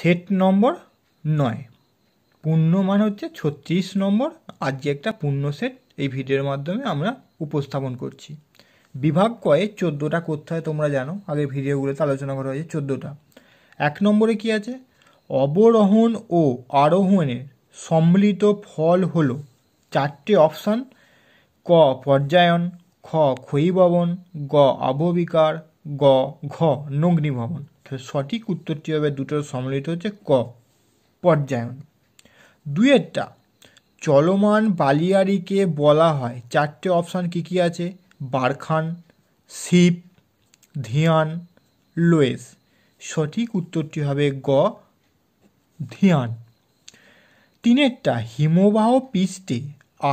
set number নয় পূর্ণ মান হচ্ছে ছত্রিশ নম্বর আর যে একটা পূর্ণ সেট এই ভিডিওর মাধ্যমে আমরা উপস্থাপন করছি বিভাগ কয়ে চোদ্দোটা কোথায় তোমরা জানো আগে ভিডিওগুলোতে আলোচনা করা হয়েছে চোদ্দোটা এক নম্বরে কি আছে অবরোহণ ও আরোহণের সম্মিলিত ফল হল চারটে অপশান ক পর্যায়ন খ ক্ষয়ীভবন গ আবহবিকার গ ঘ নগ্নি ভবন তাহলে সঠিক উত্তরটি হবে দুটো সম্মিলিত হচ্ছে ক পর্যায়ন দুয়েরটা চলমান বালিয়াড়িকে বলা হয় চারটে অপশান কী কী আছে বারখান শিপ ধিয়ান লোয়েস সঠিক উত্তরটি হবে গ ধিয়ান তিনেরটা হিমবাহ পৃষ্ঠে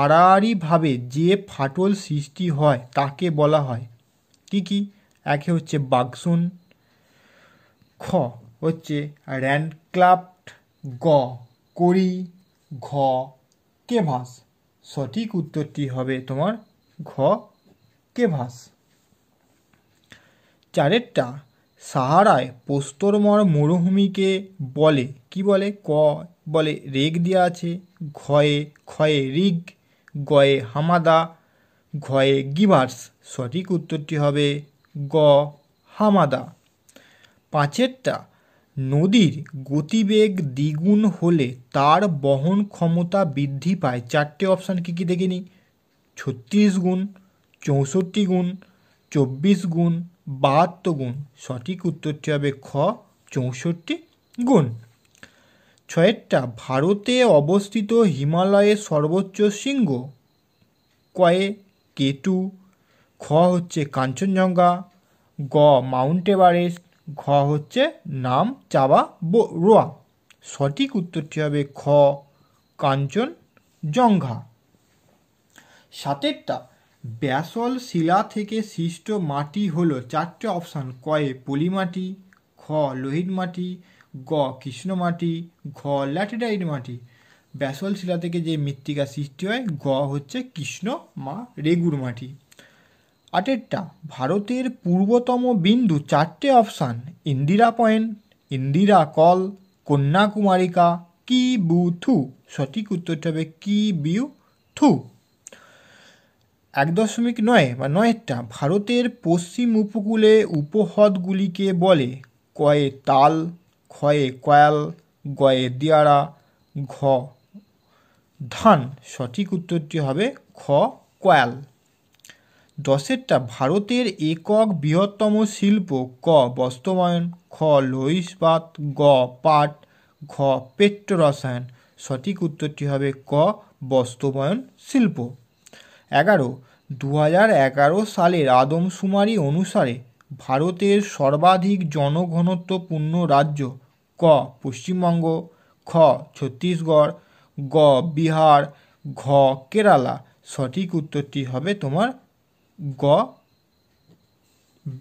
আড়াআড়িভাবে যে ফাটল সৃষ্টি হয় তাকে বলা হয় কি কী একে হচ্ছে বাগসুন খ হচ্ছে র্যান্ডক্লাফ্ট গ করি ঘ কেভাস সঠিক উত্তরটি হবে তোমার ঘ কেভাস চারেরটা সাহারায় পোস্তরমর মরুভূমিকে বলে কি বলে ক বলে রেগ দিয়া আছে ঘয়ে ক্ষয়ে রিগ গয়ে হামাদা ঘয়ে গিভার্স সঠিক উত্তরটি হবে গ হামাদা পাঁচেরটা নদীর গতিবেগ দ্বিগুণ হলে তার বহন ক্ষমতা বৃদ্ধি পায় চারটে অপশান কী কী দেখে নিই ছত্রিশ গুণ চৌষট্টি গুণ চব্বিশ গুণ বাহাত্তর গুণ সঠিক উত্তরটি হবে খ চৌষট্টি গুণ ছয়েরটা ভারতে অবস্থিত হিমালয়ের সর্বোচ্চ শৃঙ্গ কয়ে কেটু খ হচ্ছে কাঞ্চনজঙ্ঘা গ মাউন্ট এভারেস্ট ঘ হচ্ছে নাম চাবা রোয়া সঠিক উত্তরটি হবে খ কাঞ্চনজঙ্ঘা সাতেরটা ব্যাসল শিলা থেকে সৃষ্ট মাটি হল চারটে অপশান কয়ে পলিমাটি খ লোহিত মাটি গ কৃষ্ণ মাটি ঘ ল্যাটেরাইট মাটি ব্যাসল শিলা থেকে যে মৃত্তিকা সৃষ্টি হয় গ হচ্ছে কৃষ্ণ মা রেগুর মাটি আটেরটা ভারতের পূর্বতম বিন্দু চারটে option Indira point Indira col কন্যাকুমারিকা কি বু থু সঠিক উত্তরটা হবে কি বিউ থু এক দশমিক নয় বা নয়েরটা ভারতের পশ্চিম উপকূলে উপহ্রদগুলিকে বলে কয়ে তাল ক্ষয়ে কয়াল গয়ে দিয়ারা ঘ ধান সঠিক উত্তরটি হবে খ কয়াল দশেরটা ভারতের একক বৃহত্তম শিল্প ক বস্ত্রবায়ন খ লৌহ গ পাট ঘ রসায়ন সঠিক উত্তরটি হবে ক বস্ত্রবায়ন শিল্প এগারো দু হাজার এগারো সালের আদমশুমারি অনুসারে ভারতের সর্বাধিক জনঘনত্বপূর্ণ রাজ্য ক পশ্চিমবঙ্গ খ ছত্তিশগড় গ বিহার ঘ কেরালা সঠিক উত্তরটি হবে তোমার গ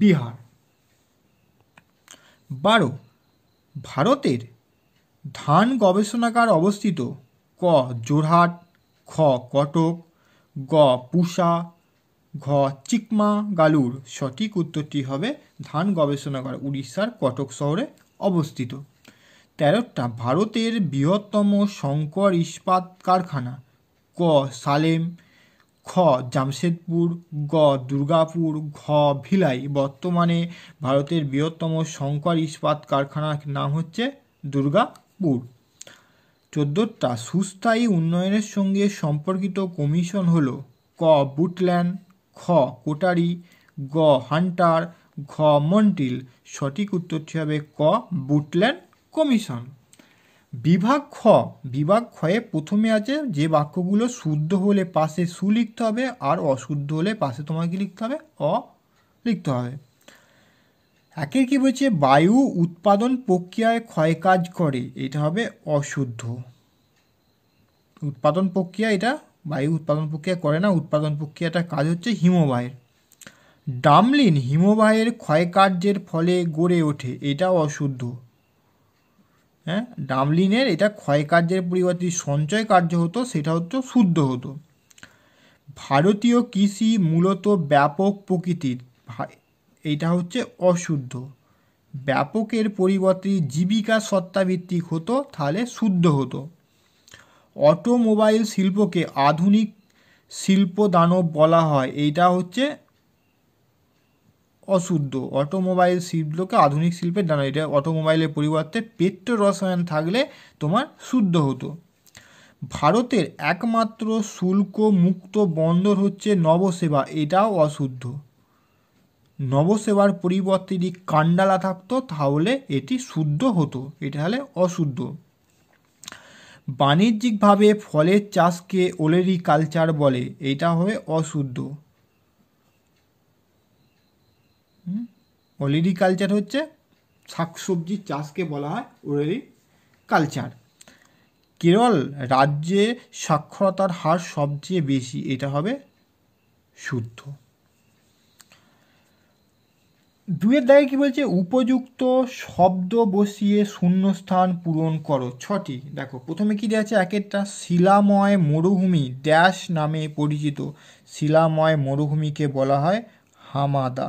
বিহার বারো ভারতের ধান গবেষণাগার অবস্থিত ক জোরহাট খ কটক গ পুষা ঘ চিকমা গালুর সঠিক উত্তরটি হবে ধান গবেষণাগার উড়িষ্যার কটক শহরে অবস্থিত তেরোটা ভারতের বৃহত্তম শঙ্কর ইস্পাত কারখানা ক সালেম খ জামশেদপুর গ দুর্গাপুর ঘ ভিলাই বর্তমানে ভারতের বৃহত্তম শঙ্কর ইস্পাত কারখানার নাম হচ্ছে দুর্গাপুর চোদ্দোটা সুস্থায়ী উন্নয়নের সঙ্গে সম্পর্কিত কমিশন হল ক বুটল্যান্ড খ কোটারি গ হান্টার ঘ মন্টিল সঠিক উত্তরটি হবে ক বুটল্যান্ড কমিশন বিভাগ খ বিভাগ ক্ষয়ে প্রথমে আছে যে বাক্যগুলো শুদ্ধ হলে পাশে সু লিখতে হবে আর অশুদ্ধ হলে পাশে তোমাকে লিখতে হবে অ লিখতে হবে একের কি বলছে বায়ু উৎপাদন প্রক্রিয়ায় ক্ষয় কাজ করে এটা হবে অশুদ্ধ উৎপাদন প্রক্রিয়া এটা বায়ু উৎপাদন প্রক্রিয়া করে না উৎপাদন প্রক্রিয়াটা কাজ হচ্ছে হিমবাহের ডামলিন হিমবাহের ক্ষয়কার্যের ফলে গড়ে ওঠে এটা অশুদ্ধ হ্যাঁ ডাবলিনের এটা ক্ষয় কার্যের পরিবর্তে সঞ্চয় কার্য হতো সেটা হচ্ছে শুদ্ধ হতো ভারতীয় কৃষি মূলত ব্যাপক প্রকৃতির এইটা হচ্ছে অশুদ্ধ ব্যাপকের পরিবর্তে জীবিকা সত্তাভিত্তিক হতো তাহলে শুদ্ধ হতো অটোমোবাইল শিল্পকে আধুনিক শিল্প দানব বলা হয় এইটা হচ্ছে অশুদ্ধ অটোমোবাইল শিল্পকে আধুনিক শিল্পের ডানা এটা অটোমোবাইলের পরিবর্তে পেট্রো রসায়ন থাকলে তোমার শুদ্ধ হতো ভারতের একমাত্র শুল্ক মুক্ত বন্দর হচ্ছে নবসেবা এটাও অশুদ্ধ নবসেবার পরিবর্তে যদি কান্ডালা থাকতো তাহলে এটি শুদ্ধ হতো এটা হলে অশুদ্ধ বাণিজ্যিকভাবে ফলের চাষকে ওলেরিকালচার বলে এটা হবে অশুদ্ধ ওলেরি কালচার হচ্ছে শাক সবজি চাষকে বলা হয় ওলেরি কালচার কেরল রাজ্যে সাক্ষরতার হার সবচেয়ে বেশি এটা হবে শুদ্ধ দুয়ের দায়ে কি বলছে উপযুক্ত শব্দ বসিয়ে শূন্যস্থান পূরণ করো ছটি দেখো প্রথমে কি দেওয়া আছে এক একটা শিলাময় মরুভূমি ড্যাশ নামে পরিচিত শিলাময় মরুভূমিকে বলা হয় হামাদা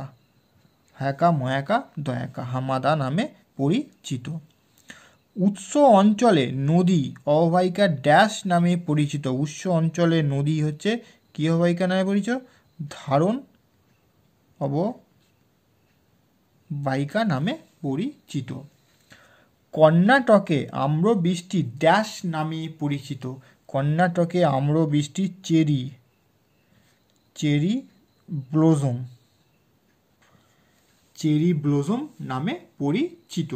হ্যাকা ময়াকা দয়াকা হামাদা নামে পরিচিত উৎস অঞ্চলে নদী অববাহিকা ড্যাশ নামে পরিচিত উৎস অঞ্চলে নদী হচ্ছে কী অববাহিকা নামে পরিচিত ধারণ অব বাইকা নামে পরিচিত কর্ণাটকে আম্রবৃষ্টি ড্যাশ নামে পরিচিত কর্ণাটকে আম্রবৃষ্টি cherry cherry blossom cherry blossom নামে পরিচিত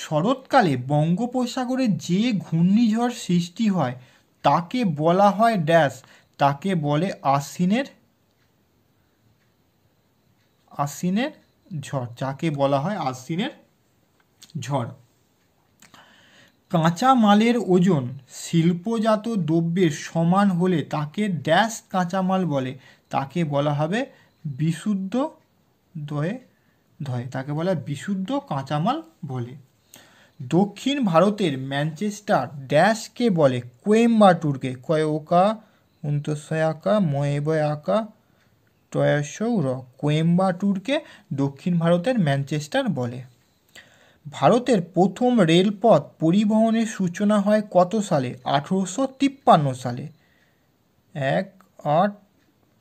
শরৎকালে বঙ্গোপসাগরে যে ঘূর্ণিঝড় সৃষ্টি হয় তাকে বলা হয় ড্যাশ তাকে বলে আশ্বিনের আশ্বিনের ঝড় যাকে বলা হয় আশ্বিনের ঝড় কাঁচা মালের ওজন শিল্পজাত দ্রব্যের সমান হলে তাকে ড্যাশ কাঁচামাল বলে তাকে বলা হবে বিশুদ্ধ দয়ে ধয় তাকে বলা বিশুদ্ধ কাঁচামাল বলে দক্ষিণ ভারতের ম্যানচেস্টার ড্যাশকে বলে কোয়েম্বাটুরকে কয়োকা উন্তসয়াকা ময়েবয়াকা টয়সৌর কোয়েম্বাটুরকে দক্ষিণ ভারতের ম্যানচেস্টার বলে ভারতের প্রথম রেলপথ পরিবহনের সূচনা হয় কত সালে আঠেরোশো তিপ্পান্ন সালে এক আট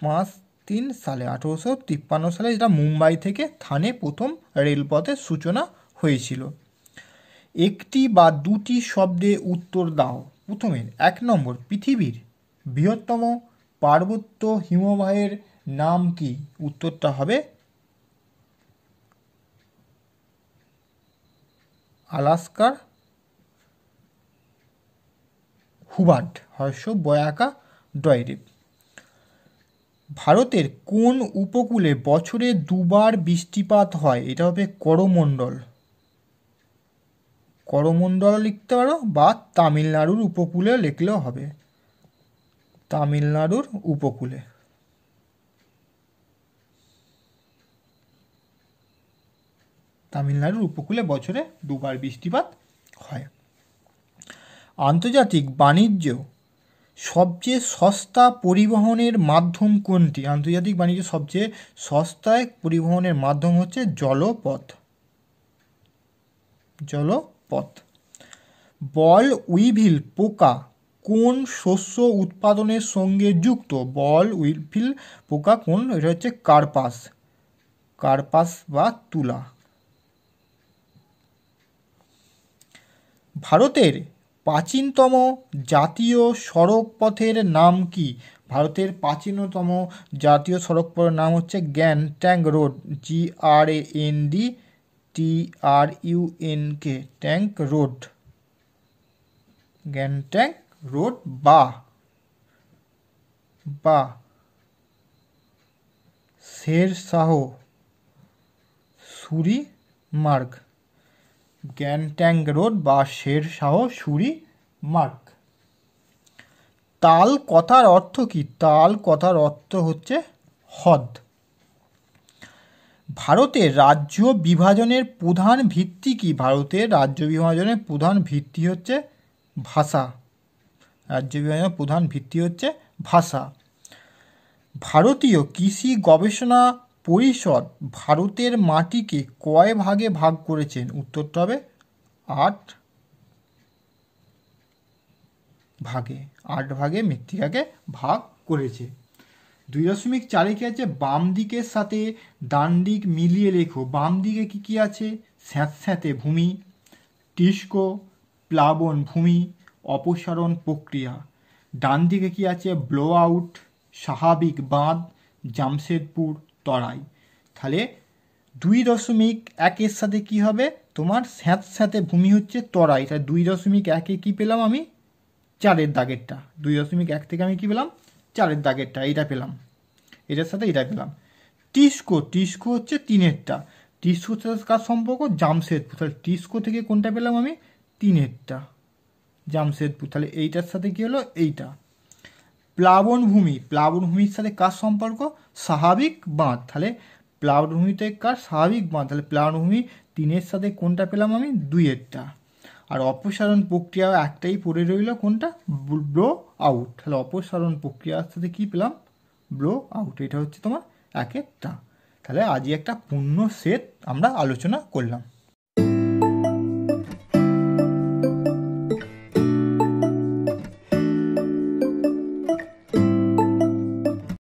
পাঁচ তিন সালে আঠেরোশো তিপ্পান্ন সালে যেটা মুম্বাই থেকে থানে প্রথম রেলপথের সূচনা হয়েছিল একটি বা দুটি শব্দে উত্তর দাও প্রথমে এক নম্বর পৃথিবীর বৃহত্তম পার্বত্য হিমবাহের নাম কি উত্তরটা হবে আলাস্কার হুবার্ট হর্ষ বয়াকা ডয়রিপ ভারতের কোন উপকূলে বছরে দুবার বৃষ্টিপাত হয় এটা হবে করমণ্ডল করমণ্ডল লিখতে পারো বা তামিলনাড়ুর উপকূলে লিখলেও হবে তামিলনাড়ুর উপকূলে তামিলনাড়ুর উপকূলে বছরে দুবার বৃষ্টিপাত হয় আন্তর্জাতিক বাণিজ্য সবচেয়ে সস্তা পরিবহনের মাধ্যম কোনটি আন্তর্জাতিক বাণিজ্যে সবচেয়ে সস্তায় পরিবহনের মাধ্যম হচ্ছে জলপথ জলপথ বল উইভিল পোকা কোন শস্য উৎপাদনের সঙ্গে যুক্ত বল উইভিল পোকা কোন এটা হচ্ছে কার্পাস কার্পাস বা তুলা ভারতের প্রাচীনতম জাতীয় সড়ক পথের নাম কী ভারতের প্রাচীনতম জাতীয় সড়ক পথের নাম হচ্ছে Gangtok road G R N D T R U N K tank road Gangtok road বা বা শের শাহ সুরি মার্গ গ্যাংট্যাং রোড বা শের শাহ সুরি মার্ক তাল কথার অর্থ কি তাল কথার অর্থ হচ্ছে হদ ভারতে রাজ্য বিভাজনের প্রধান ভিত্তি কি ভারতের রাজ্য বিভাজনের প্রধান ভিত্তি হচ্ছে ভাষা রাজ্য বিভাজনের প্রধান ভিত্তি হচ্ছে ভাষা ভারতীয় কৃষি গবেষণা পরিষদ ভারতের মাটিকে কয় ভাগে ভাগ করেছেন উত্তরটা হবে আট ভাগে আট ভাগে মৃত্তিকাকে ভাগ করেছে দুই দশমিক চারে কী আছে বাম দিকের সাথে ডান দিক মিলিয়ে লেখো বাম দিকে কী কী আছে স্যাঁতস্যাঁতে ভূমি টিস্কো প্লাবন ভূমি অপসারণ প্রক্রিয়া ডান দিকে কী আছে ব্লো আউট স্বাভাবিক বাঁধ জামশেদপুর তরাই তাহলে দুই দশমিক একের সাথে কি হবে তোমার স্যাঁত স্যাঁতে ভূমি হচ্ছে তরাই তাহলে দুই দশমিক একে কী পেলাম আমি চারের দাগেরটা দুই দশমিক এক থেকে আমি কী পেলাম চারের দাগেরটা এটা পেলাম এটার সাথে এটা পেলাম টিস্কো টিস্কো হচ্ছে তিনেরটা টিস্কো সাথে কার সম্পর্ক জামশেদপুর তাহলে টিস্কো থেকে কোনটা পেলাম আমি তিনেরটা জামশেদপুর তাহলে এইটার সাথে কী হলো এইটা প্লাবনভূমি প্লাবনভূমির সাথে কার সম্পর্ক স্বাভাবিক বাঁধ তাহলে প্লাবনভূমিতে কার স্বাভাবিক বাঁধ তাহলে প্লাবনভূমি তিনের সাথে কোনটা পেলাম আমি দুইয়েরটা আর অপসারণ প্রক্রিয়া একটাই পড়ে রইল কোনটা ব্লো আউট তাহলে অপসারণ প্রক্রিয়ার সাথে কী পেলাম ব্লো আউট এটা হচ্ছে তোমার একেরটা তাহলে আজই একটা পূর্ণ সেট আমরা আলোচনা করলাম